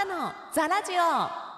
ャのザラジオ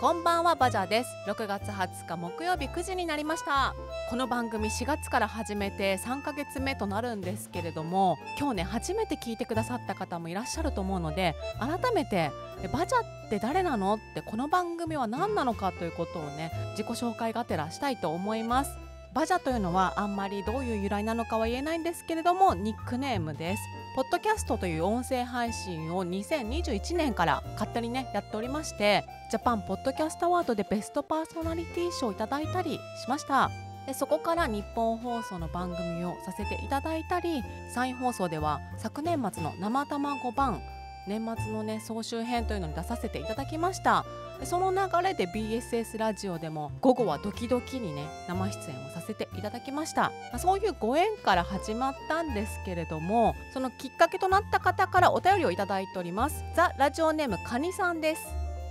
こんばんはバジャです6月20日木曜日9時になりましたこの番組4月から始めて3ヶ月目となるんですけれども今日ね初めて聞いてくださった方もいらっしゃると思うので改めてバジャって誰なのってこの番組は何なのかということをね自己紹介がてらしたいと思いますバジャというのはあんまりどういう由来なのかは言えないんですけれどもニックネームですポッドキャストという音声配信を2021年から勝手にねやっておりましてジャパンポッドキャストアワードでベストパーソナリティ賞をいただいたりしましたでそこから日本放送の番組をさせていただいたり再放送では昨年末の生卵版年末のね総集編というのに出させていただきましたその流れで BSS ラジオでも午後はドキドキにね生出演をさせていただきました、そういうご縁から始まったんですけれどもそのきっかけとなった方からお便りをいただいておりますザ・ラジオネームカニさんです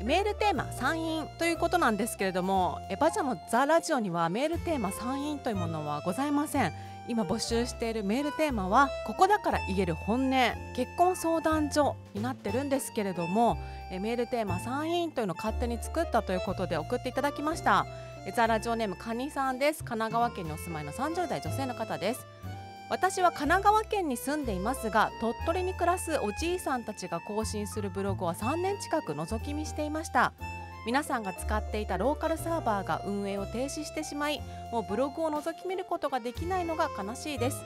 メールテーマ参院ということなんですけれどもえバジャのザラジオにはメールテーマ参院というものはございません今募集しているメールテーマはここだから言える本音結婚相談所になってるんですけれどもえメールテーマ参院というのを勝手に作ったということで送っていただきましたえザラジオネームカニさんです神奈川県にお住まいの30代女性の方です私は神奈川県に住んでいますが鳥取に暮らすおじいさんたちが更新するブログは3年近く覗き見していました皆さんが使っていたローカルサーバーが運営を停止してしまいもうブログを覗き見ることができないのが悲しいです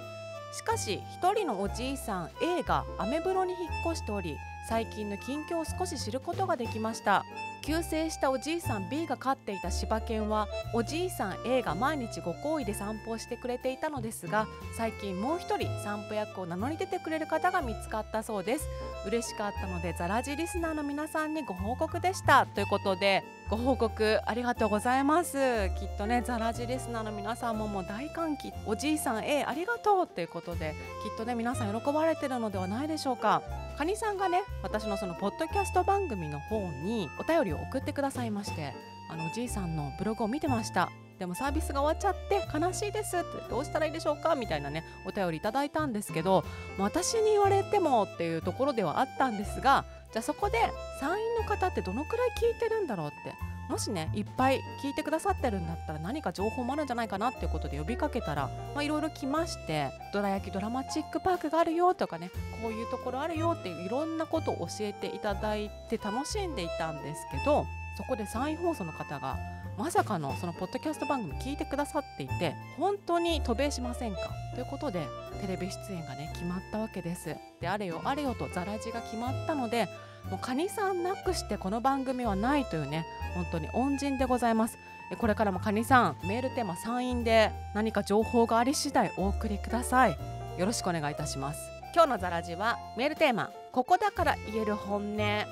しかし一人のおじいさん A がアメブロに引っ越しており最近の近況を少し知ることができました急逝したおじいさん B が飼っていた柴犬はおじいさん A が毎日ご厚意で散歩をしてくれていたのですが最近もう一人散歩役を名乗り出てくれる方が見つかったそうです嬉しかったのでザラジリスナーの皆さんにご報告でしたということでご報告ありがとうございますきっとねザラジリスナーの皆さんももう大歓喜おじいさん A ありがとうということできっとね皆さん喜ばれてるのではないでしょうかカニさんがね私のそのポッドキャスト番組の方にお便りを送ってくださいましてあのおじいさんのブログを見てましたでもサービスが終わっちゃって悲しいですってどうしたらいいでしょうかみたいなねお便りいただいたんですけど私に言われてもっていうところではあったんですがじゃあそこで参院の方ってどのくらい聞いてるんだろうってもしねいっぱい聞いてくださってるんだったら何か情報もあるんじゃないかなっていうことで呼びかけたらいろいろ来ましてどら焼きドラマチックパークがあるよとかねこういうところあるよっていういろんなことを教えていただいて楽しんでいたんですけどそこで3位放送の方がまさかのそのポッドキャスト番組聞いてくださっていて本当に渡米しませんかということでテレビ出演がね決まったわけです。であれよあれよとザラジが決まったのでもうカニさんなくしてこの番組はないというね本当に恩人でございますこれからもカニさんメールテーマ山陰で何か情報があり次第お送りくださいよろしくお願いいたします今日のザラジはメールテーマここだから言える本音山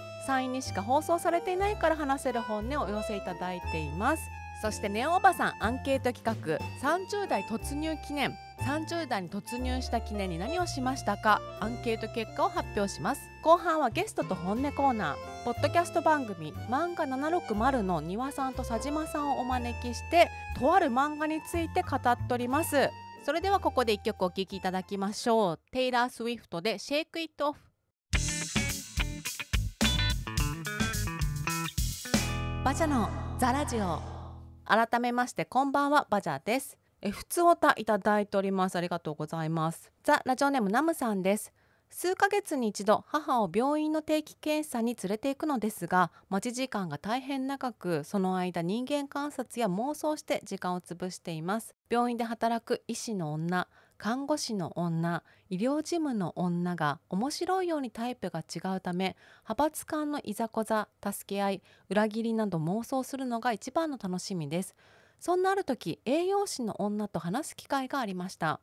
陰にしか放送されていないから話せる本音をお寄せいただいていますそしてネオおばさんアンケート企画30代突入記念30代に突入した記念に何をしましたかアンケート結果を発表します後半はゲストと本音コーナーポッドキャスト番組「漫画760」の庭さんと佐島さんをお招きしてとある漫画について語っておりますそれではここで一曲お聴きいただきましょうテイラー・スウィフトで「シェイク・イット・オフ」バジャのザラジオ改めましてこんばんはバジャですえ普通おたいただいておりますありがとうございますザラジオネームナムさんです数ヶ月に一度母を病院の定期検査に連れて行くのですが待ち時間が大変長くその間人間観察や妄想して時間を潰しています病院で働く医師の女看護師の女医療事務の女が面白いようにタイプが違うため派閥間のいざこざ助け合い裏切りなど妄想するのが一番の楽しみですそんなある時栄養士の女と話す機会がありました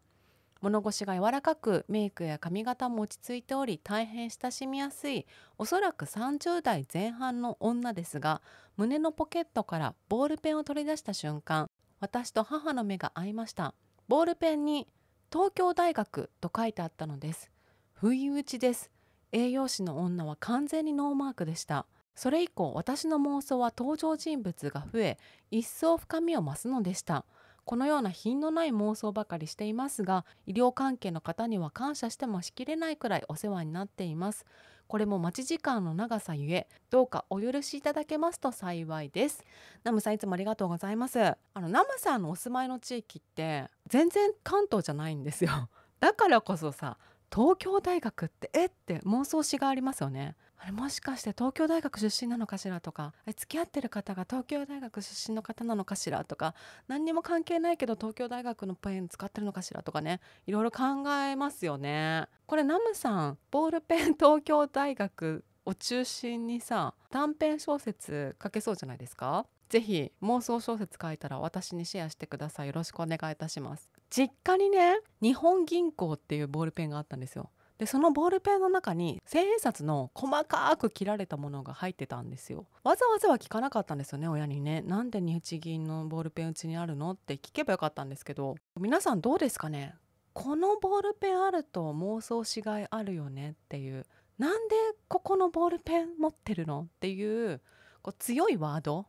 物腰が柔らかくメイクや髪型も落ち着いており大変親しみやすいおそらく30代前半の女ですが胸のポケットからボールペンを取り出した瞬間私と母の目が合いましたボールペンに「東京大学」と書いてあったのです不意打ちです栄養士の女は完全にノーマークでしたそれ以降私の妄想は登場人物が増え一層深みを増すのでしたこのような品のない妄想ばかりしていますが医療関係の方には感謝してもしきれないくらいお世話になっていますこれも待ち時間の長さゆえどうかお許しいただけますと幸いですナムさんいつもありがとうございますあのナムさんのお住まいの地域って全然関東じゃないんですよだからこそさ東京大学ってえって妄想しがありますよねあれもしかして東京大学出身なのかしらとか付き合ってる方が東京大学出身の方なのかしらとか何にも関係ないけど東京大学のペン使ってるのかしらとかねいろいろ考えますよね。これナムさんボールペン 東京大学を中心にさ短編小説書けそうじゃないですかぜひ妄想小説書いたら私にシェアしてくださいよろしくお願いいたします実家にね日本銀行っていうボールペンがあったんですよでそのボールペンの中に千円札の細かく切られたものが入ってたんですよわざわざは聞かなかったんですよね親にねなんで日銀のボールペンうちにあるのって聞けばよかったんですけど皆さんどうですかねこのボールペンあると妄想しがいあるよねっていうなんでここのボールペン持ってるのっていうこう強いワード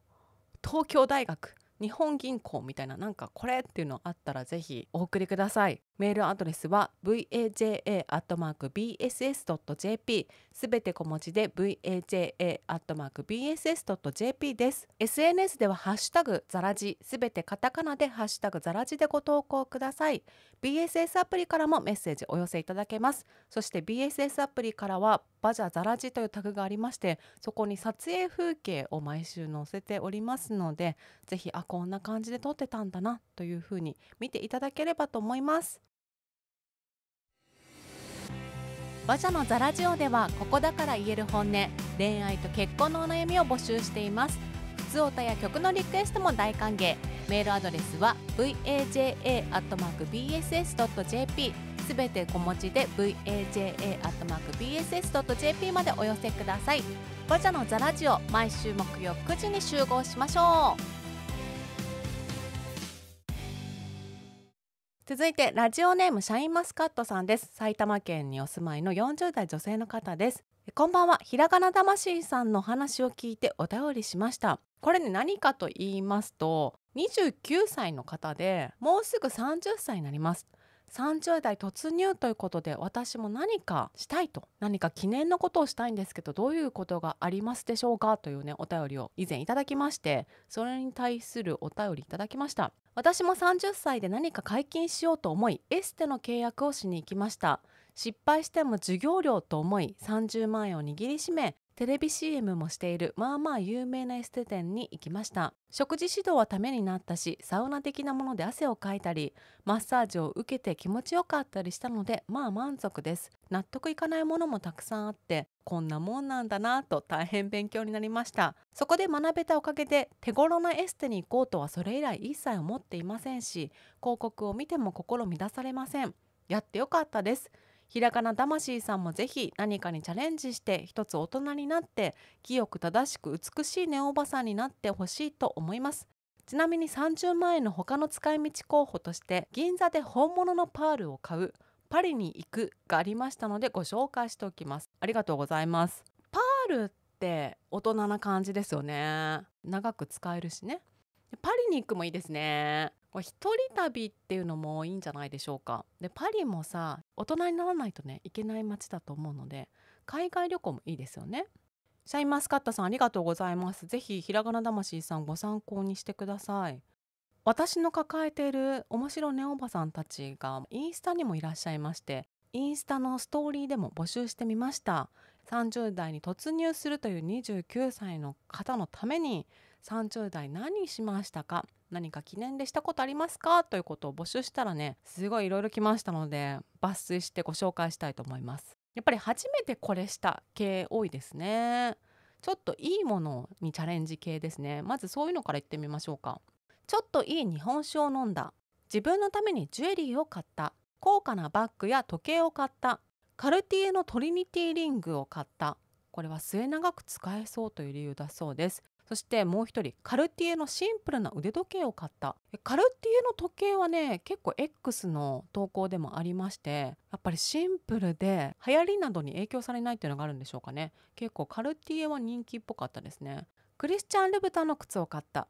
東京大学日本銀行みたいななんかこれっていうのあったらぜひお送りくださいメールアドレスは vaja.bss.jp すべて小文字で vaja.bss.jp です。SNS ではハッシュタグザラジすべてカタカナでハッシュタグザラジでご投稿ください。BSS アプリからもメッセージお寄せいただけます。そして BSS アプリからはバジャザラジというタグがありましてそこに撮影風景を毎週載せておりますのでぜひあこんな感じで撮ってたんだなというふうに見ていただければと思います。馬車のザラジオではここだから言える本音恋愛と結婚のお悩みを募集しています普通歌や曲のリクエストも大歓迎メールアドレスは vaja.bss.jp すべて小文字で vaja.bss.jp までお寄せください馬車のザラジオ毎週木曜9時に集合しましょう続いてラジオネームシャインマスカットさんです埼玉県にお住まいの40代女性の方ですこんばんはひらがな魂さんの話を聞いてお便りしましたこれね何かと言いますと29歳の方でもうすぐ30歳になります30代突入ということで私も何かしたいと何か記念のことをしたいんですけどどういうことがありますでしょうかというねお便りを以前いただきましてそれに対するお便りいただきました私も30歳で何か解禁しようと思いエステの契約をしに行きました失敗しても授業料と思い30万円を握りしめテレビ CM もしているまあまあ有名なエステ店に行きました食事指導はためになったしサウナ的なもので汗をかいたりマッサージを受けて気持ちよかったりしたのでまあ満足です納得いかないものもたくさんあってこんなもんなんだなと大変勉強になりましたそこで学べたおかげで手頃なエステに行こうとはそれ以来一切思っていませんし広告を見ても心乱されませんやってよかったですひらかな魂さんもぜひ何かにチャレンジして一つ大人になって清く正しく美しいネオおばさんになってほしいと思いますちなみに30万円の他の使い道候補として銀座で本物のパールを買うパリに行くがありましたのでご紹介しておきますありがとうございますパールって大人な感じですよね長く使えるしねパリに行くもいいですね一人旅っていうのもいいんじゃないでしょうかでパリもさ大人にならないとねいけない街だと思うので海外旅行もいいですよねシャインマスカットさんありがとうございますぜひひらがな魂さんご参考にしてください私の抱えている面白ねおばさんたちがインスタにもいらっしゃいましてインスタのストーリーでも募集してみました30代に突入するという29歳の方のために30代何しましたか何か記念でしたことありますかということを募集したらねすごいいろいろ来ましたので抜粋してご紹介したいと思いますやっぱり初めてこれした系多いですねちょっといいものにチャレンジ系ですねまずそういうのからいってみましょうかちょっといい日本酒を飲んだ自分のためにジュエリーを買った高価なバッグや時計を買ったカルティエのトリニティリングを買ったこれは末永く使えそうという理由だそうですそしてもう一人カルティエのシンプルな腕時計を買ったカルティエの時計はね結構 X の投稿でもありましてやっぱりシンプルで流行りなどに影響されないっていうのがあるんでしょうかね結構カルティエは人気っぽかったですねクリスチャン・ルブタンの靴を買った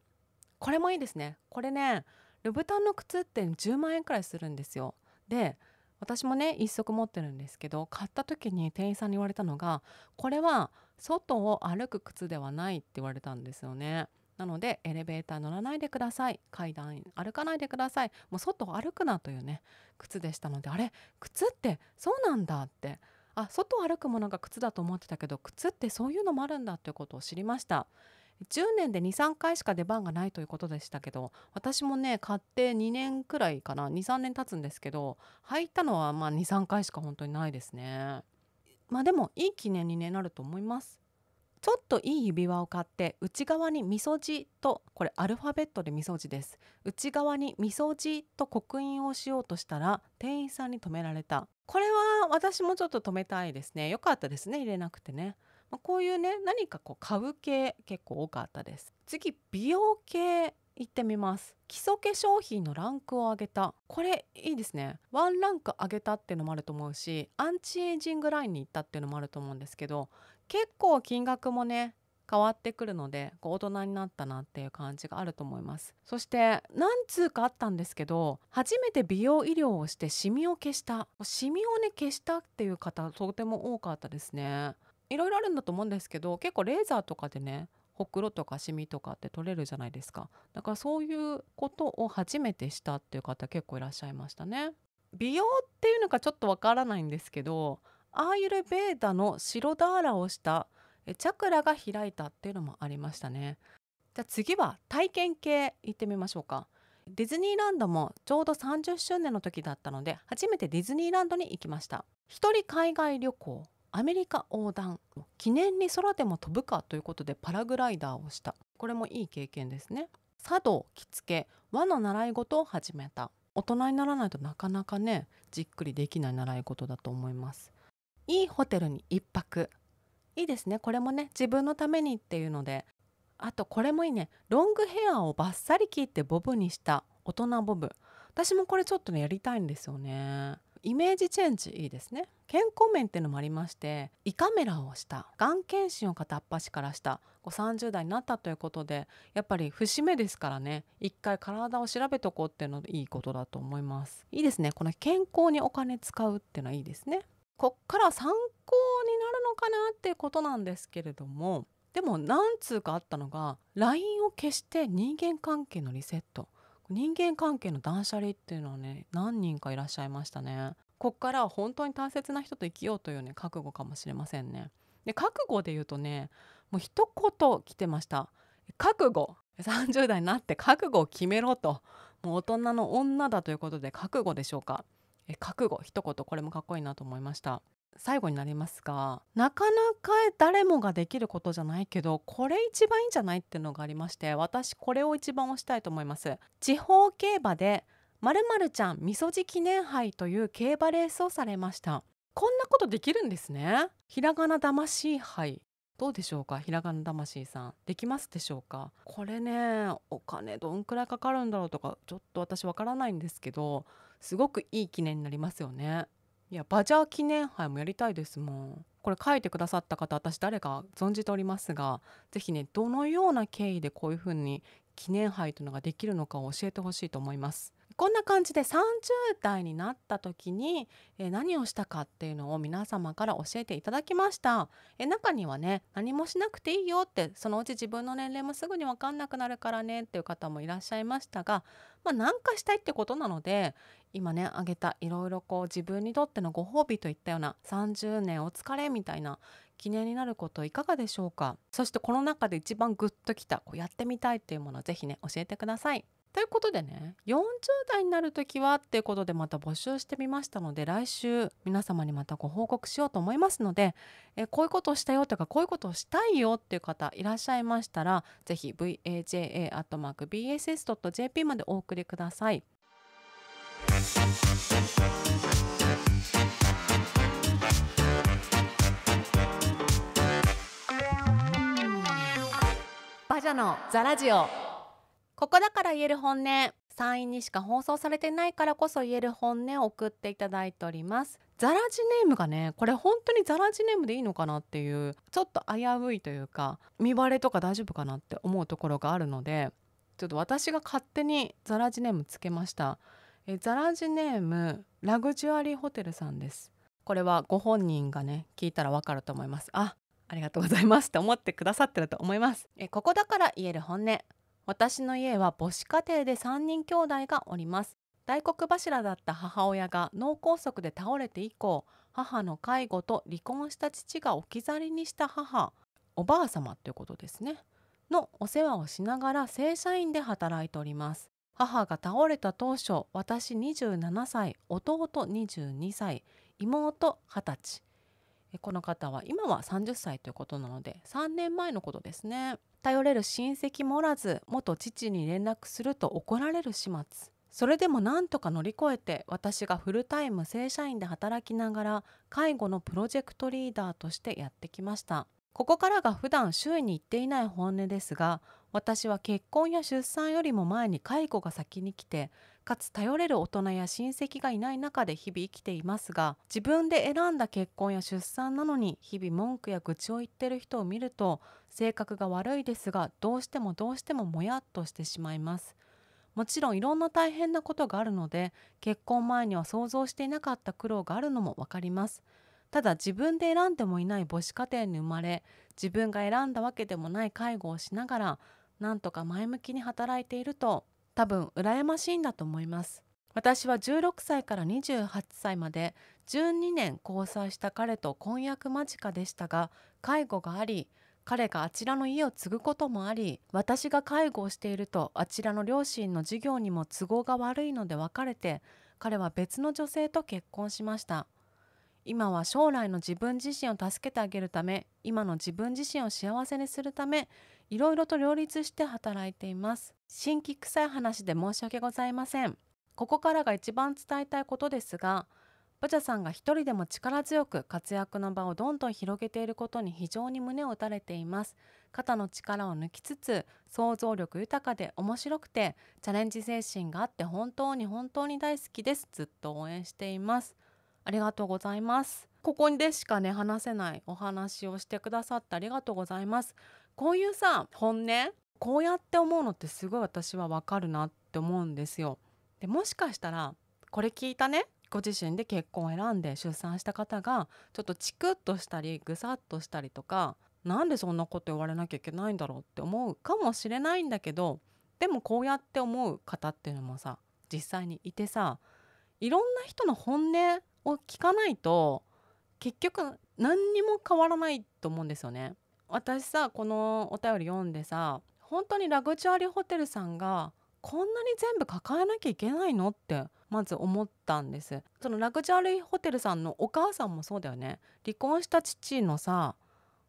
これもいいですねこれねルブタンの靴って10万円くらいするんですよで私もね一足持ってるんですけど買った時に店員さんに言われたのがこれは外を歩く靴ではないって言われたんですよね。なのでエレベーター乗らないでください階段歩かないでくださいもう外を歩くなというね靴でしたのであれ靴ってそうなんだってあ外を歩くものが靴だと思ってたけど靴ってそういうのもあるんだということを知りました。10年で23回しか出番がないということでしたけど私もね買って2年くらいかな23年経つんですけど履いたのはまあ23回しか本当にないですね。まあでもいい記念に、ね、なると思いますちょっといい指輪を買って内側にみそじとこれアルファベットでみそじです内側にみそじと刻印をしようとしたら店員さんに止められたこれは私もちょっと止めたいですねよかったですね入れなくてね、まあ、こういうね何かこう買う系結構多かったです次美容系行ってみます基礎化粧品のランクを上げたこれいいですねワンランク上げたっていうのもあると思うしアンチエイジングラインに行ったっていうのもあると思うんですけど結構金額もね変わってくるのでこう大人になったなっていう感じがあると思いますそして何通かあったんですけど初めて美容医療をしてシミを消したシミをね消したっていう方とても多かったですねいろいろあるんだと思うんですけど結構レーザーとかでねほくろとかシミとかって取れるじゃないですかだからそういうことを初めてしたっていう方結構いらっしゃいましたね美容っていうのかちょっとわからないんですけどアーユルベーダの白ダーラをしたチャクラが開いたっていうのもありましたねじゃあ次は体験系行ってみましょうかディズニーランドもちょうど30周年の時だったので初めてディズニーランドに行きました一人海外旅行アメリカ横断記念に空でも飛ぶかということでパラグライダーをしたこれもいい経験ですね茶道着付け和の習い事を始めた大人にならないとなかなかねじっくりできない習い事だと思いますいいホテルに一泊いいですねこれもね自分のためにっていうのであとこれもいいねロングヘアをバッサリ切ってボブにした大人ボブ私もこれちょっとねやりたいんですよねイメージチェンジいいですね健康面っていうのもありまして胃カメラをしたがん検診を片っ端からした30代になったということでやっぱり節目ですからね一回体を調べとこうっていうのいいことだと思いますいいですねこの健康にお金使うっていうのはいいですねこっから参考になるのかなっていうことなんですけれどもでも何通かあったのが LINE を消して人間関係のリセット人間関係の断捨離っていうのはね何人かいらっしゃいましたねこっからは本当に大切な人と生きようというね覚悟かもしれませんねで覚悟で言うとねもう一言来てました覚悟30代になって覚悟を決めろともう大人の女だということで覚悟でしょうかえ覚悟一言これもかっこいいなと思いました最後になりますがなかなか誰もができることじゃないけどこれ一番いいんじゃないっていうのがありまして私これを一番推したいと思います地方競馬でまるまるちゃんみそじ記念杯という競馬レースをされましたこんなことできるんですねひらがな魂杯どうでしょうかひらがな魂さんできますでしょうかこれねお金どんくらいかかるんだろうとかちょっと私わからないんですけどすごくいい記念になりますよねいやバジャー記念杯もやりたいですもんこれ書いてくださった方私誰か存じておりますが是非ねどのような経緯でこういうふうに記念杯というのができるのかを教えてほしいと思います。こんな感じで30代になった時に、え何をしたかっていうのを皆様から教えていただきました、え中にはね何もしなくていいよってそのうち自分の年齢もすぐに分かんなくなるからねっていう方もいらっしゃいましたが、まあ、何かしたいってことなので、今ね挙げたいろいろこう自分にとってのご褒美といったような30年お疲れみたいな記念になることいかがでしょうかそしてこの中で一番グッときたこうやってみたいっていうものぜひね教えてください。ということでね40代になる時はっていうことでまた募集してみましたので来週皆様にまたご報告しようと思いますのでえこういうことをしたよとかこういうことをしたいよっていう方いらっしゃいましたらぜひ vaja.bss.jp までお送りください。バジャのザラジオここだから言える本音山陰にしか放送されてないからこそ言える本音を送っていただいておりますザラジネームがねこれ本当にザラジネームでいいのかなっていうちょっと危ういというか見バレとか大丈夫かなって思うところがあるのでちょっと私が勝手にザラジネームつけましたえザラジネームラグジュアリーホテルさんですこれはご本人がね聞いたらわかると思いますあありがとうございますって思ってくださってると思いますえここだから言える本音私の家は母子家庭で3人兄弟がおります大黒柱だった母親が脳梗塞で倒れて以降母の介護と離婚した父が置き去りにした母おばあ様ということですねのお世話をしながら正社員で働いております母が倒れた当初私27歳弟22歳妹20歳この方は今は30歳ということなので3年前のことですね頼れる親戚もおらず元父に連絡すると怒られる始末それでもなんとか乗り越えて私がフルタイム正社員で働きながら介護のプロジェクトリーダーとしてやってきましたここからが普段周囲に行っていない本音ですが私は結婚や出産よりも前に介護が先に来てかつ頼れる大人や親戚がいない中で日々生きていますが自分で選んだ結婚や出産なのに日々文句や愚痴を言ってる人を見ると性格が悪いですがどうしてもどうしてももやっとしてしまいます。もちろんいろんな大変なことがあるので結婚前には想像していなかった苦労があるのもわかります。ただ自分で選んでもいない母子家庭に生まれ自分が選んだわけでもない介護をしながらなんとか前向きに働いていると多分羨ましいんだと思います私は16歳から28歳まで12年交際した彼と婚約間近でしたが介護があり彼があちらの家を継ぐこともあり私が介護をしているとあちらの両親の事業にも都合が悪いので別れて彼は別の女性と結婚しました今は将来の自分自身を助けてあげるため今の自分自身を幸せにするためいろいろと両立して働いています新規臭い話で申し訳ございませんここからが一番伝えたいことですがブチャさんが一人でも力強く活躍の場をどんどん広げていることに非常に胸を打たれています肩の力を抜きつつ想像力豊かで面白くてチャレンジ精神があって本当に本当に大好きですずっと応援していますありがとうございますここでしかね話せないお話をしてくださってありがとうございますこういうさ本音こうやって思うのってすごい私はわかるなって思うんですよ。でもしかしたらこれ聞いたねご自身で結婚を選んで出産した方がちょっとチクッとしたりぐさっとしたりとかなんでそんなこと言われなきゃいけないんだろうって思うかもしれないんだけどでもこうやって思う方っていうのもさ実際にいてさいろんな人の本音を聞かないと結局何にも変わらないと思うんですよね。私さこのお便り読んでさ本当にラグジュアリーホテルさんがこんなに全部抱えなきゃいけないのってまず思ったんですそのラグジュアリーホテルさんのお母さんもそうだよね離婚した父のさ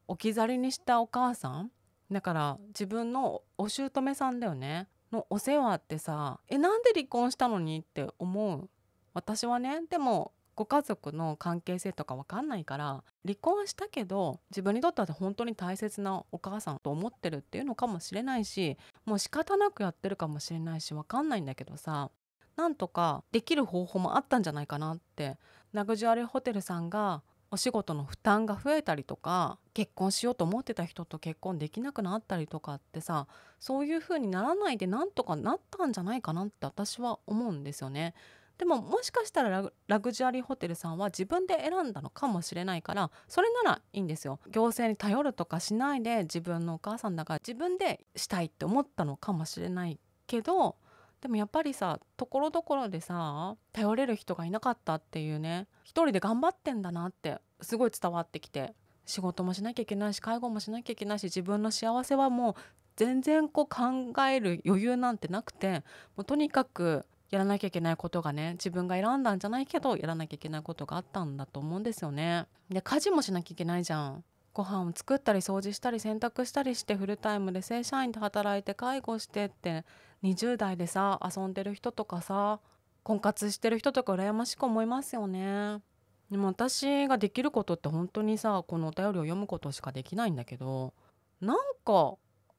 置き去りにしたお母さんだから自分のお姑さんだよねのお世話ってさえなんで離婚したのにって思う私はねでもご家族の関係性とか分かんないから離婚したけど自分にとっては本当に大切なお母さんと思ってるっていうのかもしれないしもう仕方なくやってるかもしれないし分かんないんだけどさなんとかできる方法もあったんじゃないかなってラグジュアリーホテルさんがお仕事の負担が増えたりとか結婚しようと思ってた人と結婚できなくなったりとかってさそういう風にならないでなんとかなったんじゃないかなって私は思うんですよね。でももしかしたらラグジュアリーホテルさんは自分で選んだのかもしれないからそれならいいんですよ行政に頼るとかしないで自分のお母さんだから自分でしたいって思ったのかもしれないけどでもやっぱりさところどころでさ頼れる人がいなかったっていうね一人で頑張ってんだなってすごい伝わってきて仕事もしなきゃいけないし介護もしなきゃいけないし自分の幸せはもう全然こう考える余裕なんてなくてもうとにかくやらなきゃいけないことがね自分が選んだんじゃないけどやらなきゃいけないことがあったんだと思うんですよね。で家事もしなきゃいけないじゃん。ご飯を作ったり掃除したり洗濯したりしてフルタイムで正社員で働いて介護してって20代でさ遊んでる人とかさ婚活してる人とか羨ましく思いますよね。でも私ができることって本当にさこのお便りを読むことしかできないんだけどなんか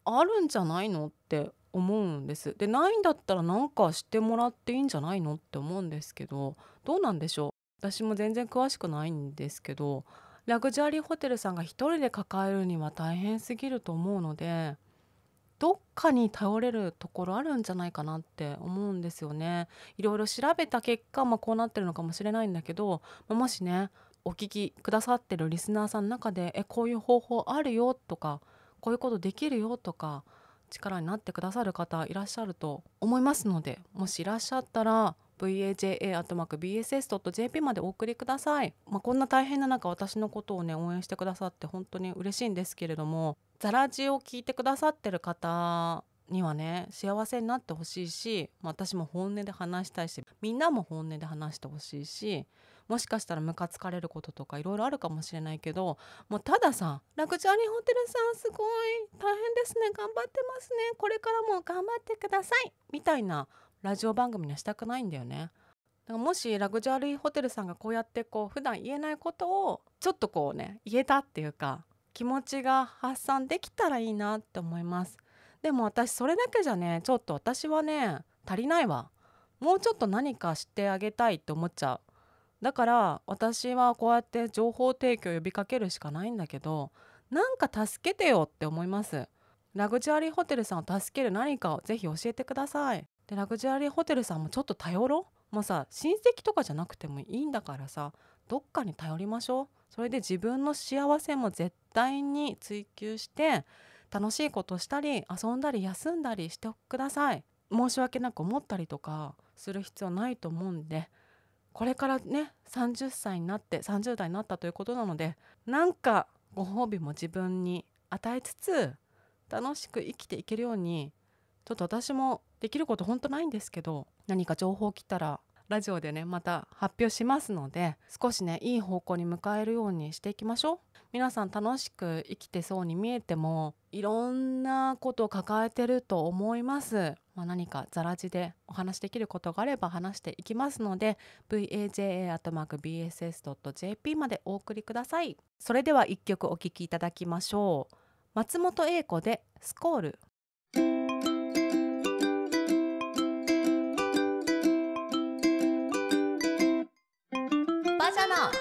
あるんじゃないのって思うんですでないんだったらなんかしてもらっていいんじゃないのって思うんですけどどうなんでしょう私も全然詳しくないんですけどラグジュアリーホテルさんが一人で抱えるには大変すぎると思うのでどっかに頼れるところあるんじゃないかなって思うんですよね。いろいろ調べた結果、まあ、こうなってるのかもしれないんだけど、もしねお聞きくださってるリスナーさんの中でえこういう方法あるよとかこういうことできるよとか力になってくださる方いらっしゃると思いますのでもしいらっしゃったら vaja.bss.jp までお送りください、まあ、こんな大変な中私のことをね応援してくださって本当に嬉しいんですけれどもザラジを聞いてくださってる方にはね幸せになってほしいし、私も本音で話したいしみんなも本音で話してほしいしもしかしたらムカつかれることとかいろいろあるかもしれないけどもうたださラグジュアリーホテルさんすごい大変ですね頑張ってますねこれからも頑張ってくださいみたいなラジオ番組にはしたくないんだよね。だからもしラグジュアリーホテルさんがこうやってこう普段言えないことをちょっとこうね言えたっていうか気持ちが発散できたらいいなって思います。でも私それだけじゃねちょっと私はね足りないわもうちょっと何かしてあげたいって思っちゃうだから私はこうやって情報提供呼びかけるしかないんだけどなんか助けてよって思いますラグジュアリーホテルさんを助ける何かをぜひ教えてくださいでラグジュアリーホテルさんもちょっと頼ろうもうさ親戚とかじゃなくてもいいんだからさどっかに頼りましょうそれで自分の幸せも絶対に追求して楽しいことしたり遊んだり休んだりしてください申し訳なく思ったりとかする必要ないと思うんでこれからね30歳になって30代になったということなのでなんかご褒美も自分に与えつつ楽しく生きていけるようにちょっと私もできること本当ないんですけど何か情報来たらラジオでねまた発表しますので少しねいい方向に向かえるようにしていきましょう皆さん楽しく生きてそうに見えてもいろんなことを抱えてると思います、まあ、何かザラジでお話できることがあれば話していきますので vaja.bss.jp までお送りくださいそれでは1曲お聴きいただきましょう松本英子で「スコール」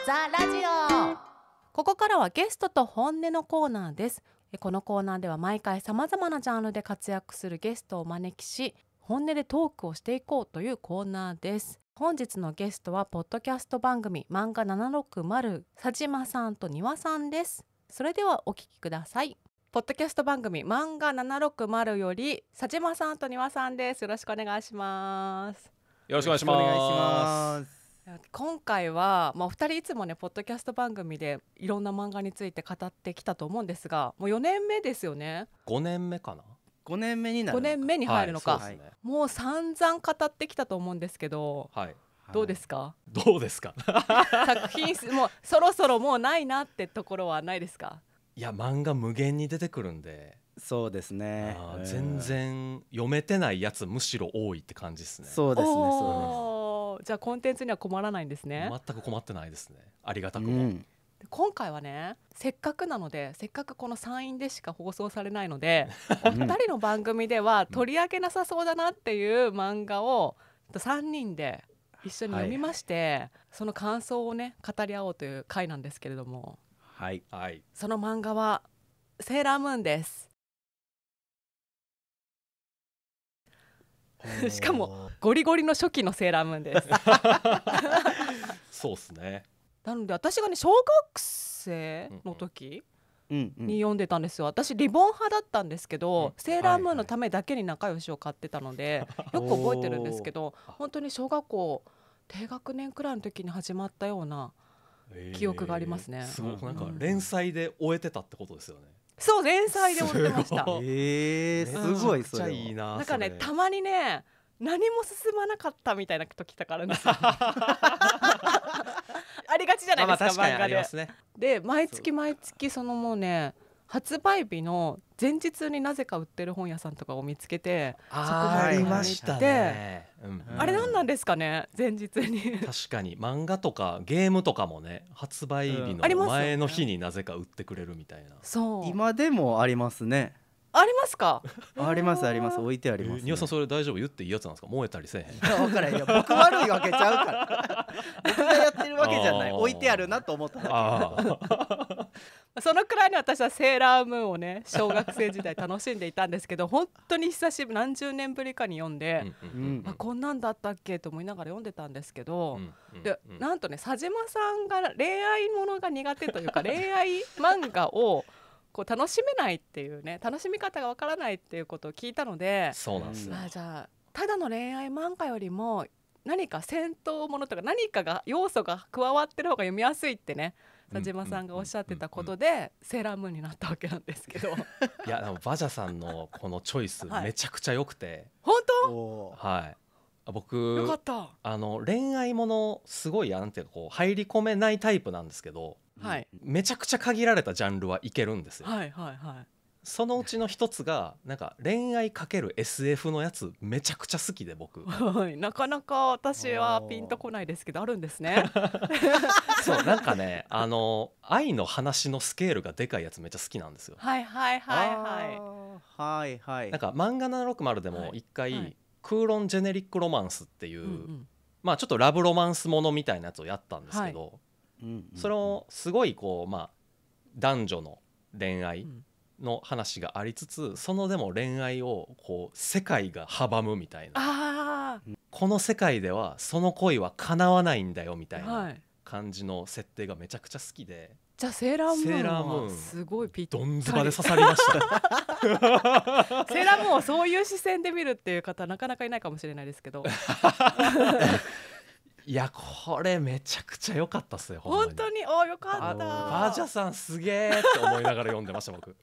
ザラジオここからはゲストと本音のコーナーですこのコーナーでは毎回さまざまなジャンルで活躍するゲストをお招きし本音でトークをしていこうというコーナーです本日のゲストはポッドキャスト番組漫画760佐島さんと庭さんですそれではお聞きくださいポッドキャスト番組漫画760より佐島さんと庭さんですよろしくお願いしますよろしくお願いします今回は、まあ、お二人いつもねポッドキャスト番組でいろんな漫画について語ってきたと思うんですがもう4年目ですよね5年目かな5年目になる5年目に入るのか、はい、うね、もう散々語ってきたと思うんですけど、はい、どうですか、はい、どうですか作品もうそろそろもうないなってところはないですかいや漫画無限に出てくるんでそうですね全然読めてないやつむしろ多いって感じですねそうですねそうですじゃあコンテンツには困らないんですね全く困ってないですねありがたくも、うん、今回はねせっかくなのでせっかくこの山院でしか放送されないので お二人の番組では取り上げなさそうだなっていう漫画を3人で一緒に読みまして、はい、その感想をね語り合おうという回なんですけれどもはい、はい、その漫画は「セーラームーン」ですしかもゴリゴリの初期のセーラームーンですそうっすねなので私がね小学生の時に読んでたんですよ私リボン派だったんですけど、うん、セーラームーンのためだけに仲良しを買ってたので、はいはい、よく覚えてるんですけど本当に小学校低学年くらいの時に始まったような記憶がありますね、えー、すごいなんか連載で終えてたってことですよね、そう連載で踊ってましたええすごいそれいいななんかねたまにね何も進まなかったみたいな時とかあるんで ありがちじゃないですか、まあ、漫画で、ね、で毎月毎月そのもうね発売日の前日になぜか売ってる本屋さんとかを見つけてあありましたね、うん、あれ何なんですかね前日に確かに漫画とかゲームとかもね発売日の前の日になぜか売ってくれるみたいな、うんね、そう今でもありますねありますか。ありますあります置いてあります、ね。ニオさんそれ大丈夫言っていいやつなんですか燃えたりせえへん。分からんい僕悪いわけちゃうから。僕がやってるわけじゃない置いてあるなと思った そのくらいに私はセーラームーンをね小学生時代楽しんでいたんですけど本当に久しぶり何十年ぶりかに読んで、うんあこんなんだったっけと思いながら読んでたんですけど、でなんとね佐島さんが恋愛ものが苦手というか恋愛漫画をこう楽しめないっていうね楽しみ方がわからないっていうことを聞いたのでそうなんですまあ、じゃあただの恋愛漫画よりも何か戦闘ものとか何かが要素が加わってる方が読みやすいってね田島さんがおっしゃってたことでセーラームーンになったわけなんですけど いやでもバジャさんのこのチョイスめちゃくちゃ良くて、はい、本当はい僕あの恋愛ものすごいなんていうかこう入り込めないタイプなんですけどはい、めちゃくちゃ限られたジャンルはいけるんですよ。はいはいはい、そのうちの一つがなんか恋愛かける s f のやつめちゃくちゃ好きで僕、はい、なかなか私はピンとこないですけどあるんですね そうなんかねあの愛の話のスケールがでかいやつめっちゃ好きなんですよはいはいはいはいはいはいなんか漫画760でも一回、はいはい、空論ジェネリックロマンスっていう、うんうん、まあちょっとラブロマンスものみたいなやつをやったんですけど、はいそれをすごいこうまあ男女の恋愛の話がありつつそのでも恋愛をこう世界が阻むみたいなこの世界ではその恋は叶わないんだよみたいな感じの設定がめちゃくちゃ好きで。じゃセーラームーンすごいピッどんずばで刺さりました セーラームーンをそういう視線で見るっていう方なかなかいないかもしれないですけど いやこれめちゃくちゃ良かったっすよ本当におよかったバージャさんすげえって思いながら読んでました僕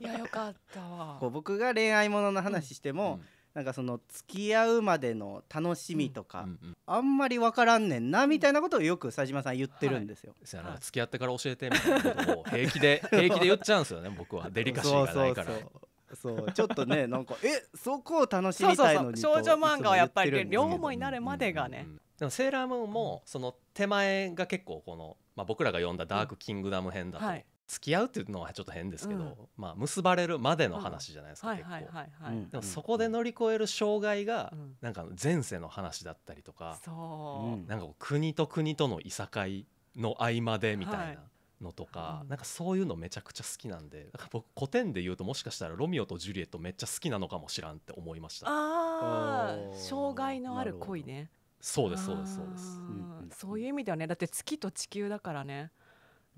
いやよかったわこう僕が恋愛ものの話しても、うん、なんかその付き合うまでの楽しみとか、うんあんまり分からんねんなみたいなことをよく佐島さん言ってるんですよ、はい、付き合ってから教えてみたいなことを平気で平気で言っちゃうんですよね僕はデリカシーがないから。そうそうそうそうちょっとねなんかえそこを楽しみたいのに少女漫画はやっぱり両思いになるまでがね、でもセーラームーンもその手前が結構この、まあ、僕らが読んだ「ダークキングダム」編だと、はい、付き合うっていうのはちょっと変ですけど、うん、まあ、結ばれるまでの話じゃないですか、うん、結構、でもそこで乗り越える障害が、うん、なんか前世の話だったりとか、そうん、なんか国と国とのいさかいの合間でみたいな、はいのとか、うん、なんかそういうのめちゃくちゃ好きなんで僕古典で言うともしかしたら「ロミオとジュリエット」めっちゃ好きなのかもしらんって思いましたああ障害のある恋ねそうですそうですそうです、うん、そういう意味ではねだって月と地球だからね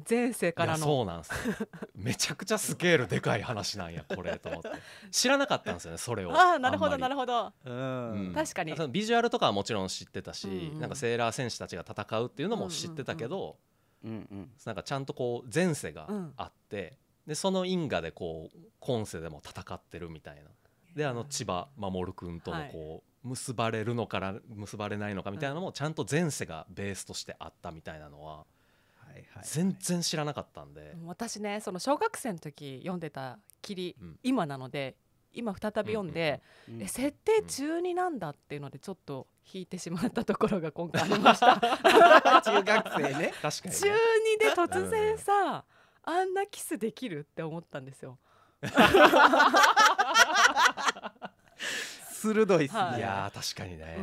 前世からのそうなんですめちゃくちゃスケールでかい話なんや これと思って知らなかったんですよねそれをああなるほどなるほど、うん、確かにビジュアルとかはもちろん知ってたし、うんうん、なんかセーラー戦士たちが戦うっていうのも知ってたけど、うんうんうんうんうん、なんかちゃんとこう前世があって、うん、でその因果でこう今世でも戦ってるみたいなであの千葉守君とのこう、結ばれるのから結ばれないのかみたいなのもちゃんと前世がベースとしてあったみたいなのは。全然知らなかったんで、はいはい、私ねその小学生の時読んでたきり、うん、今なので今再び読んで、うんうん、設定中2なんだっていうのでちょっと引いてしまったところが今回ありました 中学生ね中2で突然さ、うん、あんなキスできるって思ったんですよ。鋭いっすね、はい、いや確かにね、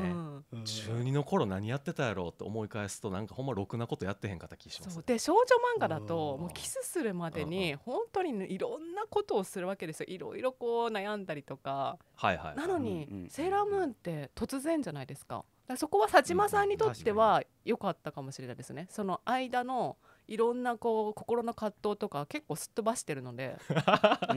うん、中2の頃何やってたやろうって思い返すとなんかほんまろくなことやってへんかった気します、ね、で少女漫画だともうキスするまでに本当にいろんなことをするわけですよいろいろこう悩んだりとか、はいはい、なのに、うんうん、セーラームーンって突然じゃないですかそこは佐島さんにとっては良かったかもしれないですね、その間のいろんなこう心の葛藤とか結構すっ飛ばしてるので、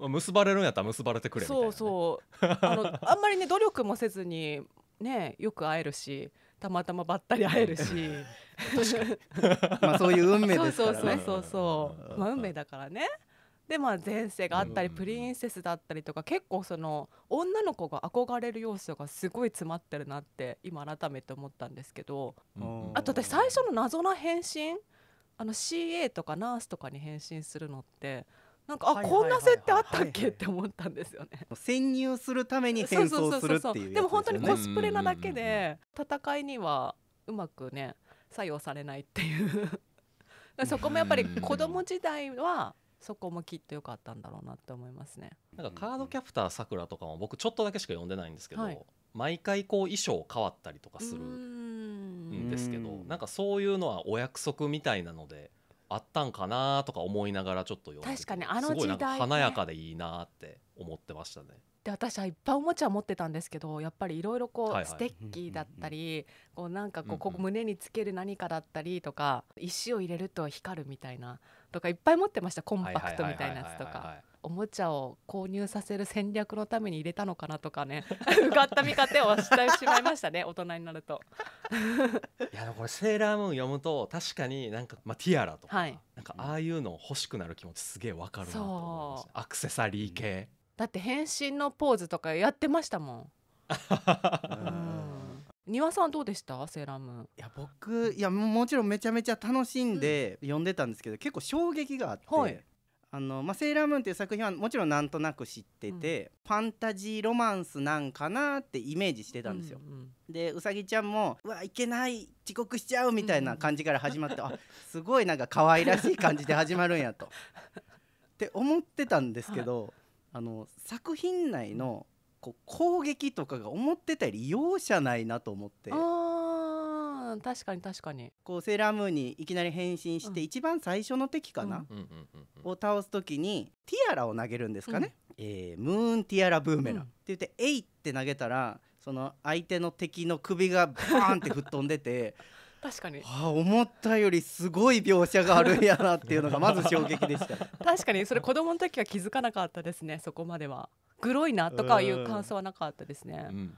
うん、結ばれるんやったら結ばれてくれみたいな、ね、そうそうあの あんまりね努力もせずにねよく会えるしたまたまばったり会えるし まあそういう運命ですからねそうそうそうそう、まあ、運命だからねでまあ前世があったりプリンセスだったりとか結構その女の子が憧れる要素がすごい詰まってるなって今改めて思ったんですけどあとで最初の謎な変身あの CA とかナースとかに変身するのってなんかあこんな設定あったっけって思ったんですよね。潜入するために変装するっていうでも本当にコスプレなだけで戦いにはうまくね作用されないっていう そこもやっぱり子供時代はそこもきっと良かったんだろうなって思いますね。なんかカードキャプターさくらとかも僕ちょっとだけしか読んでないんですけど、はい、毎回こう衣装変わったりとかするんですけどんなんかそういうのはお約束みたいなのであったんかなとか思いながらちょっと読んで確かにあの時代、ね、華やかでいいなって思ってましたね。で私はいっぱいおもちゃ持ってたんですけどやっぱりいろいろこう、ステッキだったり、こうなんかここ胸につける何かだったりとか、石を入れると光るみたいなとかいっぱい持ってましたコンパクトみたいなやつとか。おもちゃを購入させる戦略のために入れたのかなとかね うがった見方をしてしまいましたね大人になると いやでもこれ「セーラームーン」読むと確かになんか、まあ、ティアラとか、はい、なんかああいうの欲しくなる気持ちすげえわかるなと思いましたアクセサリー系、だって変身のポーズとかやってましたもん、うん庭さんどうでしたセーラームーンいや僕いやもちろんめちゃめちゃ楽しんで読んでたんですけど、結構衝撃があって、はい、あのまあ、セーラームーンっていう作品はもちろんなんとなく知ってて、うん、ファンタジーロマンスなんかなってイメージしてたんですよ。うんうん、でうさぎちゃんも「うわいけない遅刻しちゃう」みたいな感じから始まって、う ん、あすごいなんか可愛らしい感じで始まるんやと。って思ってたんですけど、はい、あの作品内のこう攻撃とかが思ってたより容赦ないなと思ってあ確かに確かにこうセーラームーンにいきなり変身して、一番最初の敵かな、うん、を倒す時にティアラを投げるんですかね、うん、えー、ムーンティアラブーメラン、って言って「えい!」って投げたらその相手の敵の首がバーンって吹っ飛んでて。確かにあ思ったよりすごい描写があるんやなっていうのがまず衝撃でした 確かにそれ子供の時は気づかなかったですねそこまではグロいなとかいう感想はなかったですね。うん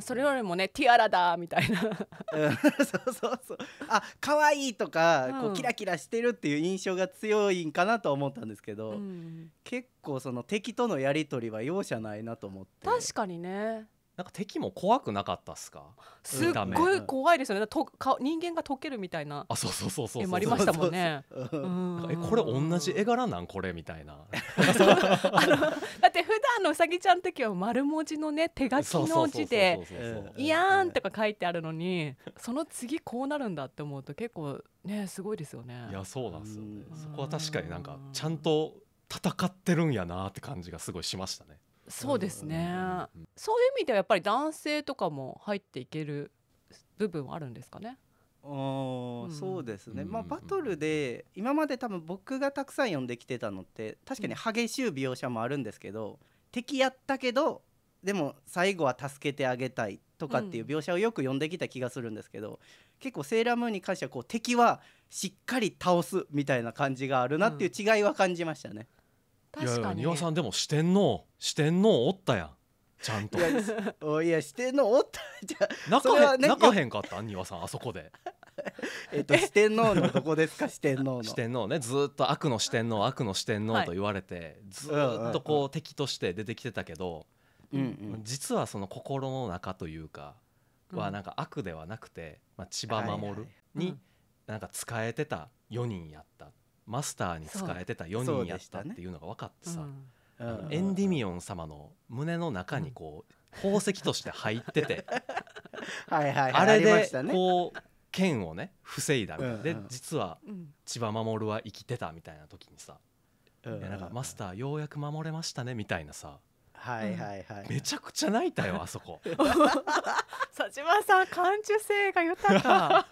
それよりもねティアラだみたいな。そうそうそう。あ可愛いとか、こうキラキラしてるっていう印象が強いんかなと思ったんですけど、うん、結構その敵とのやり取りは容赦ないなと思って。確かにね。なんか敵も怖くなかったっすかすっごい怖いですよねとか人間が溶けるみたいなあそうそうそうそう絵ありましたもんねえこれ同じ絵柄なんこれみたいな あのだって普段のうさぎちゃん時は丸文字のね手書きの字で「いやん」とか書いてあるのにその次こうなるんだって思うと結構ねすごいですよねいやそうなんですよねそこは確かになんかちゃんと戦ってるんやなって感じがすごいしましたねそうですね、うん、そういう意味ではやっぱり男性とかも入っていける部分はあるんですかねお、うん、そうですね、まあ、バトルで今まで多分僕がたくさん呼んできてたのって確かに激しい描写もあるんですけど、うん、敵やったけどでも最後は助けてあげたいとかっていう描写をよく呼んできた気がするんですけど、うん、結構セーラームーンに関してはこう敵はしっかり倒すみたいな感じがあるなっていう違いは感じましたね。確かに丹羽さんでも四天王四天王おったやんちゃんといやおいや四天王おったじゃ泣かへん、ね、泣かへんかった丹羽さんあそこでえっと四天王のどこですか四天王の四天王ねずっと悪の四天王悪の四天王と言われて、はい、ずっとこう敵として出てきてたけど、うんうん、実はその心の中というかはなんか悪ではなくて、まあ、千葉守になんか使えてた4人やったマスターに仕えてた4人やったっていうのが分かってさ、エンディミオン様の胸の中にこう、宝石として入っててはいはい、あれでこう剣をね防いだみで実は千葉守は生きてたみたいな時にさ、いやなんかマスターようやく守れましたねみたいなさ、はいはいはい、めちゃくちゃ泣いたよあそこ 佐島さん感受性が豊か、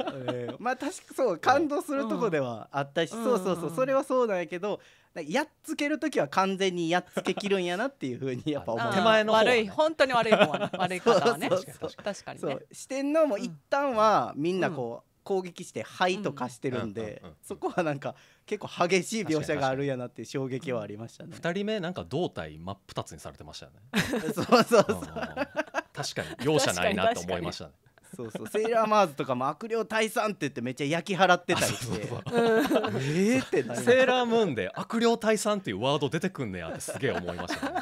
まあ確かそう感動するとこではあったし、そうそうそうそれはそうなんやけどやっつける時は完全にやっつけきるんやなっていうふうにやっぱ思う手前の悪い本当に悪い方は、ね、悪い方はね確かにね四天王も一旦はみんなこう、攻撃して灰とかしてるんで、そこはなんか結構激しい描写があるやなって衝撃はありましたね2人目なんか胴体真っ二つにされてましたよね そうそうそう、確かに容赦ないなと思いましたねそうそうセーラーマーズとかも悪霊退散って言ってめっちゃ焼き払ってたりしてえってなセーラームーンで悪霊退散っていうワード出てくんねやってすげえ思いました、ね、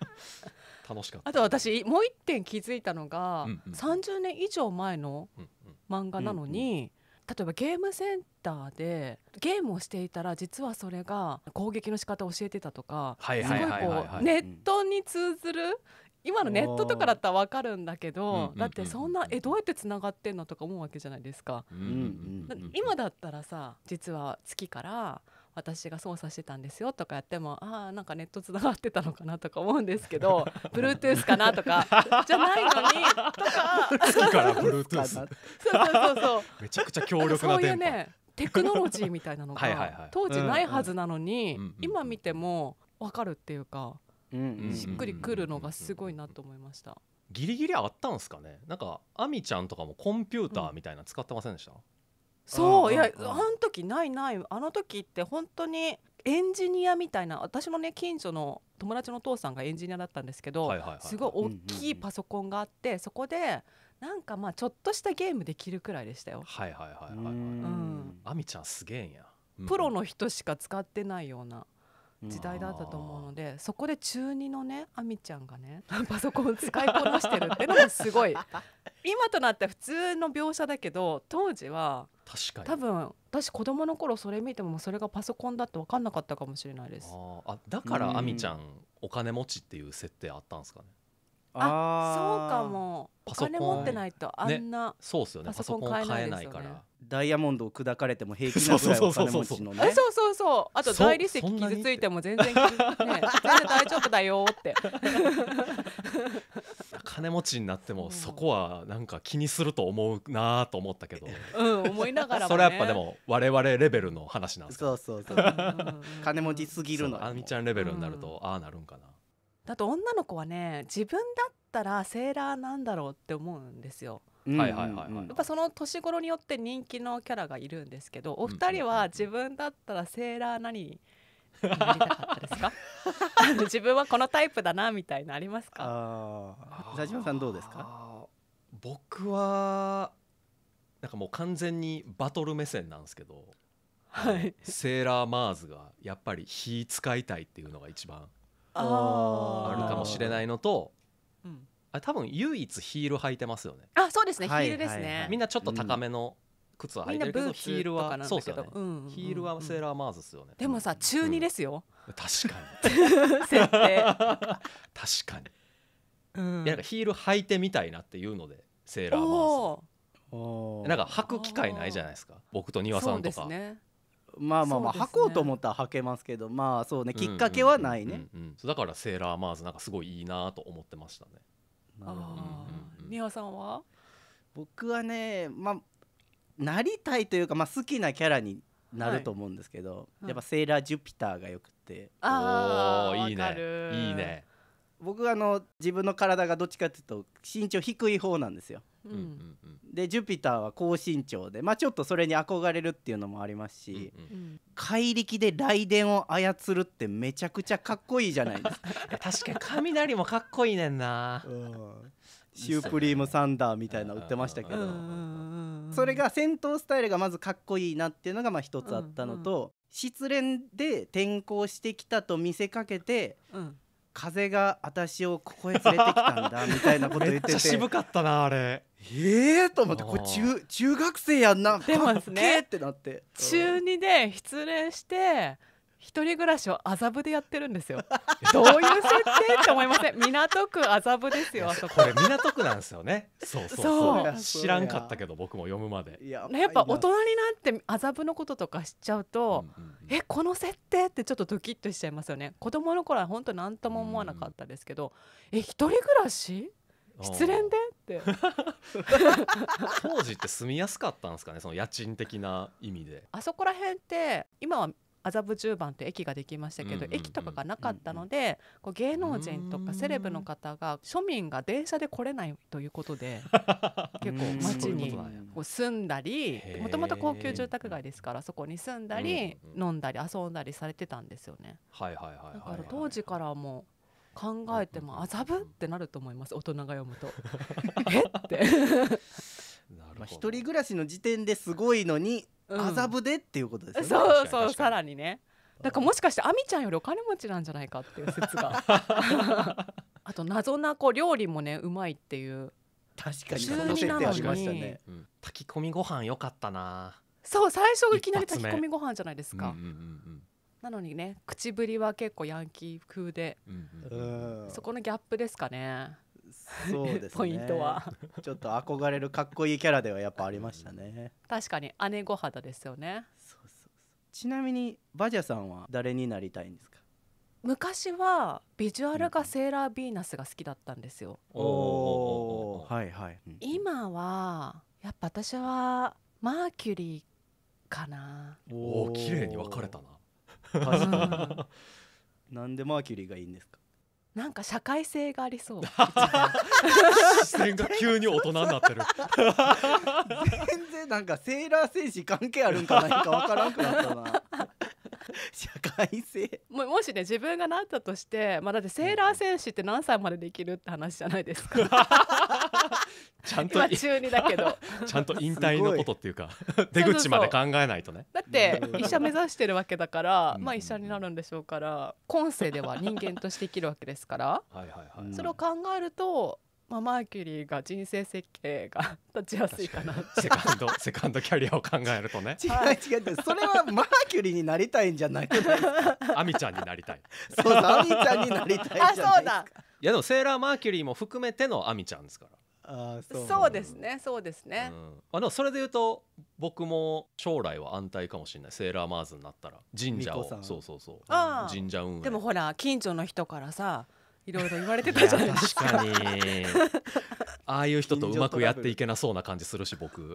楽しかったあと私もう一点気づいたのが、うんうん、30年以上前の漫画なのに、うんうん例えばゲームセンターでゲームをしていたら実はそれが攻撃の仕方を教えてたとかすごいこうネットに通ずる今のネットとかだったら分かるんだけどだってそんなえどうやってつながってんのとか思うわけじゃないですか。今だったらさ実は月から私が操作してたんですよとかやってもああなんかネットつながってたのかなとか思うんですけど Bluetooth かなとかじゃないのにとか月から Bluetooth そうそうそうめちゃくちゃ強力そういうねテクノロジーみたいなのが当時ないはずなのに、今見ても分かるっていうか。しっくりくるのがすごいなと思いました。ギリギリあったんですかねなんかアミちゃんとかもコンピューターみたいな使ってませんでした、うん、そういやあの時ないないあの時って本当にエンジニアみたいな私もね近所の友達のお父さんがエンジニアだったんですけど、はいはいはい、すごい大きいパソコンがあって、うんうんうん、そこでなんかまあちょっとしたゲームできるくらいでしたよはいはいはいはいはい、うん、アミちゃんすげえんやプロの人しか使ってないような時代だったと思うので、そこで中2のねあみちゃんがね パソコンを使いこなしてるってのもすごい 今となって普通の描写だけど当時は多分私子供の頃それ見てもそれがパソコンだって分かんなかったかもしれないですあだからあみちゃん、お金持ちっていう設定あったんですかねあそうかもお金持ってないとあんな、そうっすよねパソコン買えないから、ね、ダイヤモンドを砕かれても平気なぐらいお金持ちのねそうそうそうあと大理石傷ついても全然、ね、全然大丈夫だよって金持ちになってもそこはなんか気にすると思うなと思ったけど、うん、思いながら、ね、それはやっぱでも我々レベルの話なんですかそうそうそう金持ちすぎるのあみちゃんレベルになると、ああなるんかなだと女の子はね自分だったらセーラーなんだろうって思うんですよ。はいはいはいやっぱその年頃によって人気のキャラがいるんですけどお二人は自分だったらセーラー何 自分はこのタイプだなみたいなありますか佐島さんどうですか僕はなんかもう完全にバトル目線なんですけど、はい、セーラーマーズがやっぱり火使いたいっていうのが一番あるかもしれないのと、うん、あ多分唯一ヒール履いてますよねあそうですねヒールですね、みんなちょっと高めの、靴は履いてるけどヒールはそうですよね、ヒールはセーラーマーズですよねでもさ中二ですよ、確かに 設定 確かに、うん、なんかヒール履いてみたいなっていうのでセーラーマーズなんか履く機会ないじゃないですか僕と丹羽さんとか、ね、まあまあまあ、ね、履こうと思ったら履けますけどまあそうねきっかけはないねだからセーラーマーズなんかすごいいいなと思ってましたねなる美和さんは僕はねまあなりたいというか、まあ、好きなキャラになると思うんですけど、はい、やっぱセーラージュピターがよくて、うん、あいいねいいね僕あの自分の体がどっちかっていうと身長低い方なんですようん、でジュピターは高身長で、まあ、ちょっとそれに憧れるっていうのもありますし、うんうん、怪力で雷電を操るってめちゃくちゃかっこいいじゃないですか 確かに雷もかっこいいねんな、うん、シュープリームサンダーみたいな売ってましたけどそれが戦闘スタイルがまずかっこいいなっていうのがまあ一つあったのと、うんうん、失恋で転校してきたと見せかけて、うん風が私をここへ連れてきたんだみたいなこと言ってて 渋かったなあれええと思ってこれ中中学生やんなでもですねってなって中2で失恋して一人暮らしを麻布でやってるんですよ。どういう設定って思いません。港区麻布ですよ。こ。れ港区なんですよね。そうそうそう知らんかったけど僕も読むまで。やっぱ大人になって麻布のこととかしちゃうと、うんうんうん、えこの設定ってちょっとドキッとしちゃいますよね。子供の頃は本当何とも思わなかったですけど、え一人暮らし？失恋でって 当時って住みやすかったんですかねその家賃的な意味であそこら辺って今は麻布十番という駅ができましたけど、駅とかがなかったので、こう芸能人とかセレブの方が庶民が電車で来れないということで 結構街にこう住んだりもともと高級住宅街ですからそこに住んだり、飲んだり遊んだりされてたんですよね。はいはいはいだから当時からも考えても麻布ってなると思います大人が読むと。えってまあ、一人暮らしの時点ですごいのに麻布でっていうことですねそうそうさらにねだからもしかして亜美ちゃんよりお金持ちなんじゃないかっていう説が あと謎なこう料理もねうまいっていう確かにその設定ありましたね、うん、炊き込みご飯よかったなそう最初いきなり炊き込みご飯じゃないですか、うんうんうんうんなのにね口ぶりは結構ヤンキー風で、うんうん、そこのギャップですかねそうです、ね、ポイントはちょっと憧れるかっこいいキャラではやっぱありましたね確かに姉御肌ですよねそうそうちなみにバジャさんは誰になりたいんですか昔はビジュアルがセーラーヴィーナスが好きだったんですよ、うん、おはいはい、うん、今はやっぱ私はマーキュリーかなおお綺麗に分かれたな確なんでマーキュリーがいいんですかなんか社会性がありそう視線 が急に大人になってる全然なんかセーラー戦士関係あるんかないかわからんくなったな社会性ももしね自分がなったとして、まあ、だってセーラー戦士って何歳までできるって話じゃないですか ちゃんと今中にだけど ちゃんと引退のことっていうか 出口まで考えないとねだって医者目指してるわけだから、まあ医者になるんでしょうから今世では人間として生きるわけですからそれを考えるとまあ、マーキュリーが人生設計が立ちやすいかなセカンドセカンドキャリアを考えるとね違う違うそれはマーキュリーになりたいんじゃないですかアミちゃんになりたいそうそうアミちゃんになりたいじゃないですかだいやでもセーラーマーキュリーも含めてのアミちゃんですからあそうそうですねそうですね、うん、あでもそれで言うと僕も将来は安泰かもしれないセーラーマーズになったら神社をそうそうそう神社運営でもほら近所の人からさいろいろ言われてたじゃないですか確かに ああいう人とうまくやっていけなそうな感じするし僕 う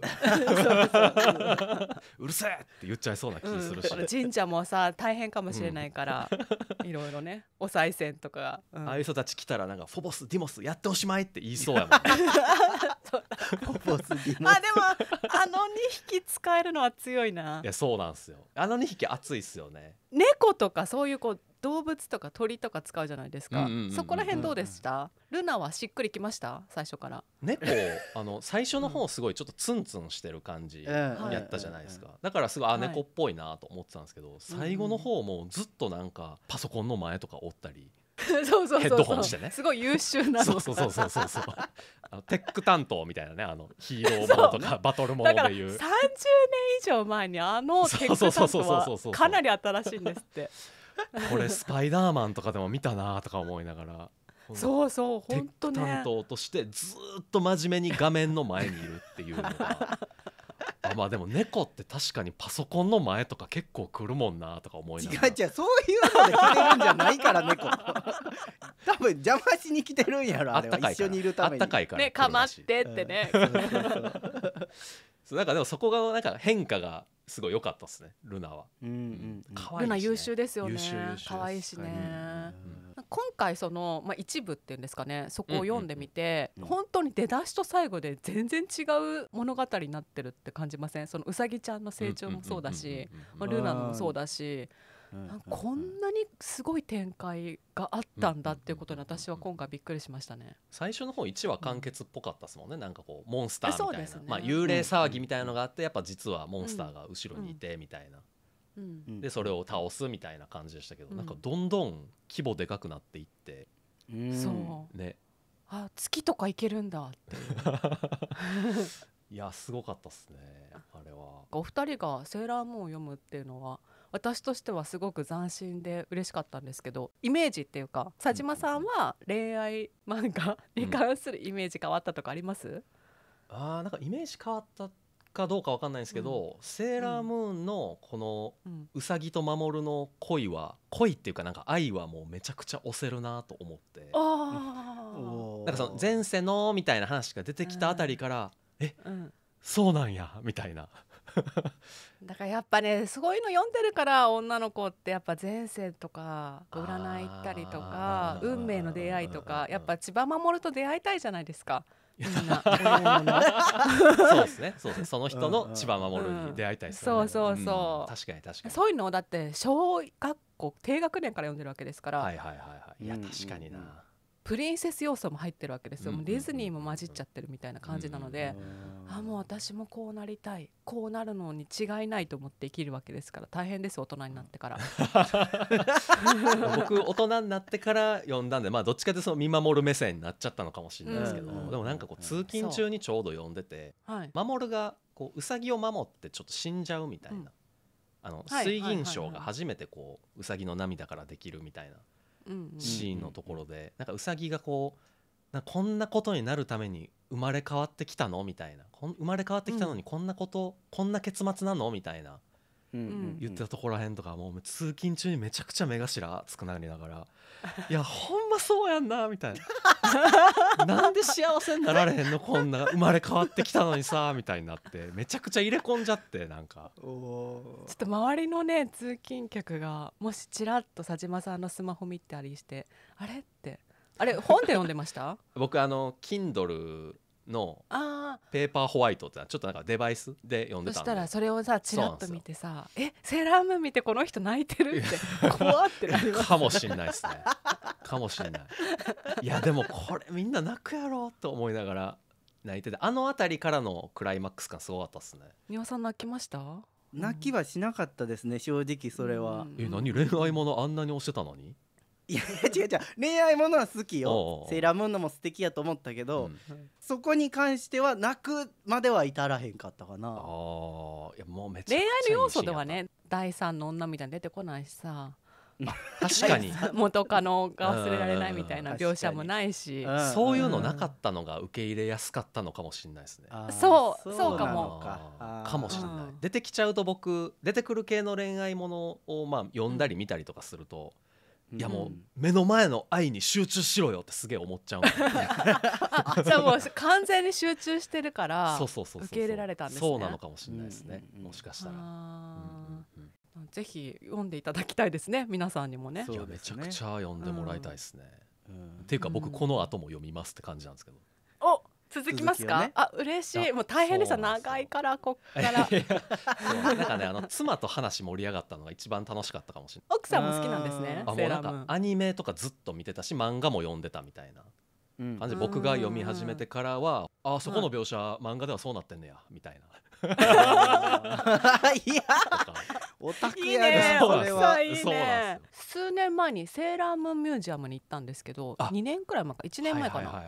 るせえって言っちゃいそうな気するし、うん、神社もさ大変かもしれないから、うん、いろいろねお賽銭とか、うん、ああいう人たち来たらなんか「フォボスディモスやっておしまい」って言いそうやもん、あでもあの2匹使えるのは強いないやそうなんですよあの2匹熱いっすよね猫とかそういうこう動物とか鳥とか使うじゃないですか、そこら辺どうでした、ルナはしっくりきました最初から猫 あの最初の方すごいちょっとツンツンしてる感じやったじゃないですか、だからすごいあ猫っぽいなと思ってたんですけど、最後の方もずっとなんかパソコンの前とかおったり。そうそうヘッドホンしてねすごい優秀なそうそうそうそうそうそう あのテック担当みたいなねあのヒーローものとかバトルものでいう30年以上前にあのテック担当はかなり新しいんですって これスパイダーマンとかでも見たなとか思いながらそうそう本当ね担当としてずっと真面目に画面の前にいるっていうのが あまあでも猫って確かにパソコンの前とか結構来るもんなとか思いながら違う違うそういうので来てるんじゃないから猫 多分邪魔しに来てるんやろあれは一緒にいるためにあったかいからねかまってってね、そうなんかでもそこがなんか変化がすごい良かったですねルナは、うんうんうん、ルナ優秀ですよね可愛いしね、うん、今回その、まあ、一部っていうんですかねそこを読んでみて、うんうんうん、本当に出だしと最後で全然違う物語になってるって感じませんそのうさぎちゃんの成長もそうだし、まあ、ルナもそうだし、うんこんなにすごい展開があったんだっていうことに私は今回びっくりしましたね最初の方1話完結っぽかったですもんねなんかこうモンスターみたいな、ね、まあ、幽霊騒ぎみたいなのがあってやっぱ実はモンスターが後ろにいてみたいな、うん、でそれを倒すみたいな感じでしたけど、うん、なんかどんどん規模でかくなっていって、うん、そうねあ月とかいけるんだってい やすごかったっすねあれはお二人が「セーラームーン」を読むっていうのは私としてはすごく斬新で嬉しかったんですけどイメージっていうか佐島さんは恋愛漫画に関するイメージ変わったとかあります、うん、あなんかイメージ変わったかどうか分かんないんですけど、うん、セーラームーンのこのうさぎと守の恋は恋っていうかなんか愛はもうめちゃくちゃ押せるなと思ってなんかその前世のみたいな話が出てきたあたりから、うん、え、うん、そうなんやみたいなだからやっぱねそういうの読んでるから女の子ってやっぱ前世とか占い行ったりとか運命の出会いとかやっぱ千葉守と出会いたいじゃないですか。みんなそうですねそうですねその人の千葉守に出会いたいですね、そうそうそう、うん、確かに確かにそういうのをだって小学校低学年から読んでるわけですからはいはいはいはいいや確かにな、プリンセス要素も入ってるわけですよ、もうディズニーも混じっちゃってるみたいな感じなので、あもう私もこうなりたいこうなるのに違いないと思って生きるわけですから大変です大人になってから 僕大人になってから読んだんで、まあ、どっちかというと見守る目線になっちゃったのかもしれないですけど、うん、でもなんかこう通勤中にちょうど読んでて、守がこううさぎを守ってちょっと死んじゃうみたいな、うん、あの、水銀賞が初めてこううさぎの涙からできるみたいな。シーンのところでなんかうさぎがこうなこんなことになるために生まれ変わってきたのみたいなこん生まれ変わってきたのにこんなこと、こんな結末なのみたいな言ってたとこらへんとかもう通勤中にめちゃくちゃ目頭熱くなりながら いやほんまそうやんなみたいな なんで幸せになられへんのこんな生まれ変わってきたのにさみたいになってめちゃくちゃ入れ込んじゃってなんかちょっと周りのね通勤客がもしちらっと佐島さんのスマホ見たりしてあれってあれ本で読んでました 僕あの Kindle のペーパーホワイトってちょっとなんかデバイスで読んでたそしたらそれをさちらっと見てさ「えセーラームーン見てこの人泣いてる?」って 怖ってなりますかもしんないですねかもしんないいやでもこれみんな泣くやろと思いながら泣いててあの辺りからのクライマックス感すごかったですね丹羽さん泣きました泣きはしなかったですね正直それは、え何恋愛ものあんなに押してたのにいや違う違う恋愛ものは好きよセーラームーンのも素敵やと思ったけど、うん、そこに関しては泣くまでは至らへんかったかなあいやもうめちゃ恋愛の要素ではね第三の女みたいに出てこないしさ確かに 元カノが忘れられないみたいな描写もないし、うん、そういうのなかったのが受け入れやすかったのかもしれないですねそうそうかもかもしれない出てきちゃうと僕出てくる系の恋愛ものをまあ読んだり見たりとかすると、うんいやもう目の前の愛に集中しろよってすげえ思っちゃう、じゃあもう完全に集中してるから受け入れられたんですねそうなのかもしれないですね、うんうん、もしかしたら、うんうん、ぜひ読んでいただきたいですね皆さんにもね、ね、めちゃくちゃ読んでもらいたいですね、うん、っていうか僕この後も読みますって感じなんですけど、続きますか、ね、あ嬉しいもう大変でした長いからこっからなんかねあの 妻と話盛り上がったのが一番楽しかったかもしれない奥さんも好きなんですねあもうなんかアニメとかずっと見てたし漫画も読んでたみたいな感じで、僕が読み始めてからはあそこの描写、うん、漫画ではそうなってんねやみたいないや オタクやねそれはいいね数年前にセーラームーンミュージアムに行ったんですけど2年くらい前か1年前かな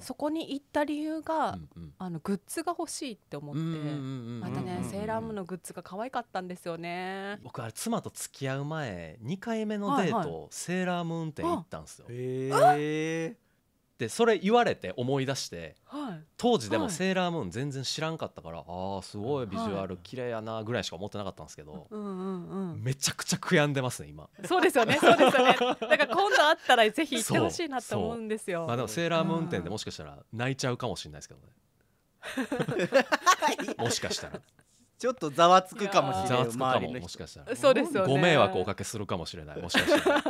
そこに行った理由が、あのグッズが欲しいって思ってまたねセーラームーンのグッズが可愛かったんですよね僕は妻と付き合う前2回目のデート、セーラームーン店行ったんですよへえでそれ言われて思い出して、はい、当時でも「セーラームーン」全然知らんかったから、はい、ああすごいビジュアル綺麗やなぐらいしか思ってなかったんですけど、うんうんうん、めちゃくちゃ悔やんでますね今そうですよねそうですよねだから今度会ったらぜひ行ってほしいなと思うんですよまあでも「セーラームーン」店でもしかしたら泣いちゃうかもしれないですけどねもしかしたら。ちょっとざわつくかもしれない。ざわつくかも、もしかしたら。そうですよね。ご迷惑をおかけするかもしれない。もしかしたら。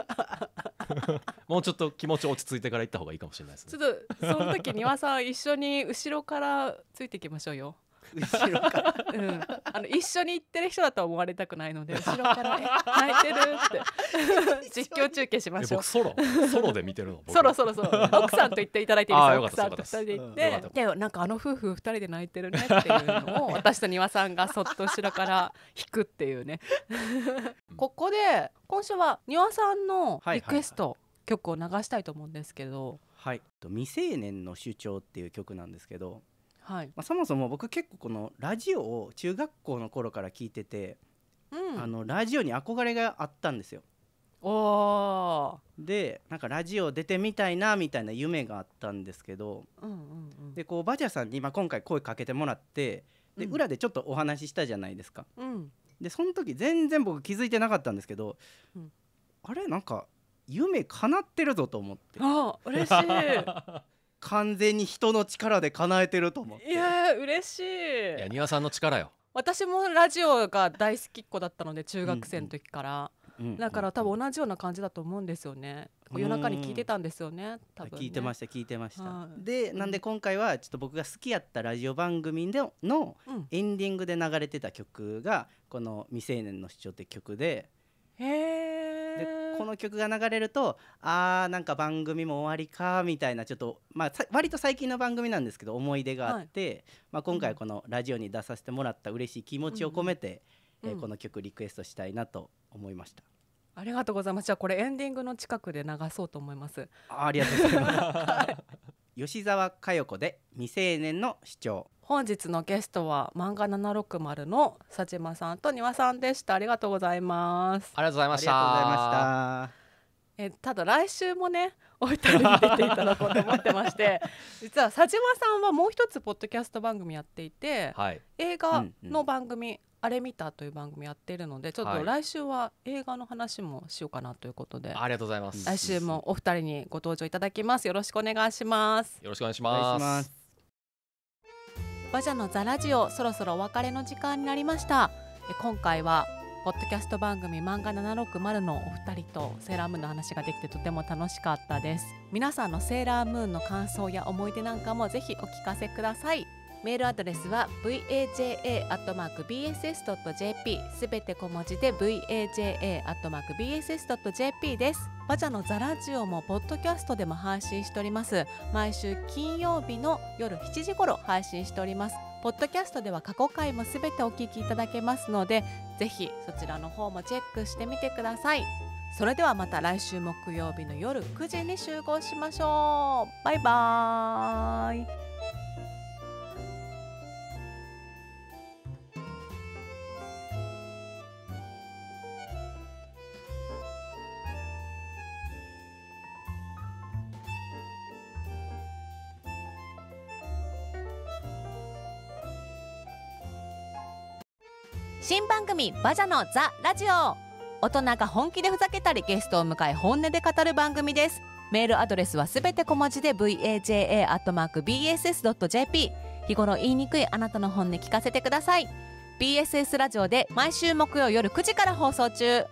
もうちょっと気持ち落ち着いてから行った方がいいかもしれないですねちょっとその時にはさ一緒に後ろからついていきましょうよ後ろから、うん、あの一緒に行ってる人だとは思われたくないので後ろからね泣いてるって 実況中継しましょうソロソロで見てるのソロソロソロ奥さんと行っていただいていいですか奥さんと二人で行って、でなんかあの夫婦二人で泣いてるねっていうのを私と丹羽さんがそっと後ろから引くっていうね ここで今週は丹羽さんのリクエスト曲を流したいと思うんですけど、はい、未成年の主張っていう曲なんですけどはい、まあ、そもそも僕結構このラジオを中学校の頃から聞いてて、うん、あのラジオに憧れがあったんですよ。おでなんかラジオ出てみたいなみたいな夢があったんですけど、うんうんうん、でこうバジャさんに今今回声かけてもらってで、うん、裏でちょっとお話ししたじゃないですか。うん、でその時全然僕気づいてなかったんですけど、うん、あれなんか夢叶ってるぞと思って。あ嬉しい 完全に人の力で叶えてると思っていや嬉しいいや庭さんの力よ私もラジオが大好きっ子だったので中学生の時から、うんうん、だから多分同じような感じだと思うんですよね、うん、夜中に聞いてたんですよね多分、ね、聞いてました聞いてました、でなんで今回はちょっと僕が好きやったラジオ番組でのエンディングで流れてた曲がこの「未成年の主張」って曲でへえこの曲が流れるとあーなんか番組も終わりかみたいなちょっと、まあ、割と最近の番組なんですけど思い出があって、はい、まあ、今回このラジオに出させてもらった嬉しい気持ちを込めて、うん、えー、この曲リクエストしたいなと思いました。ありがとうございます。じゃあこれエンディングの近くで流そうと思います。ありがとうございます。吉沢佳代子で未成年の主張。本日のゲストは漫画760の佐島さんと庭さんでしたありがとうございますありがとうございましたえただ来週もねお二人に出ていただこうと思ってまして 実は佐島さんはもう一つポッドキャスト番組やっていて、はい、映画の番組、うんうんあれ見たという番組やってるのでちょっと来週は映画の話もしようかなということで、はい、ありがとうございます来週もお二人にご登場いただきますよろしくお願いしますよろしくお願いしますバジャのザラジオそろそろお別れの時間になりました今回はポッドキャスト番組漫画760のお二人とセーラームーンの話ができてとても楽しかったです皆さんのセーラームーンの感想や思い出なんかもぜひお聞かせくださいメールアドレスは vaja.bss.jp すべて小文字で vaja.bss.jp ですバジャのザラジオもポッドキャストでも配信しております毎週金曜日の夜7時頃配信しておりますポッドキャストでは過去回もすべてお聞きいただけますのでぜひそちらの方もチェックしてみてくださいそれではまた来週木曜日の夜9時に集合しましょうバイバーイ新番組「バジャのザ・ラジオ」大人が本気でふざけたりゲストを迎え本音で語る番組ですメールアドレスはすべて小文字で vaja.bss.jp 日頃言いにくいあなたの本音聞かせてください BSS ラジオで毎週木曜夜9時から放送中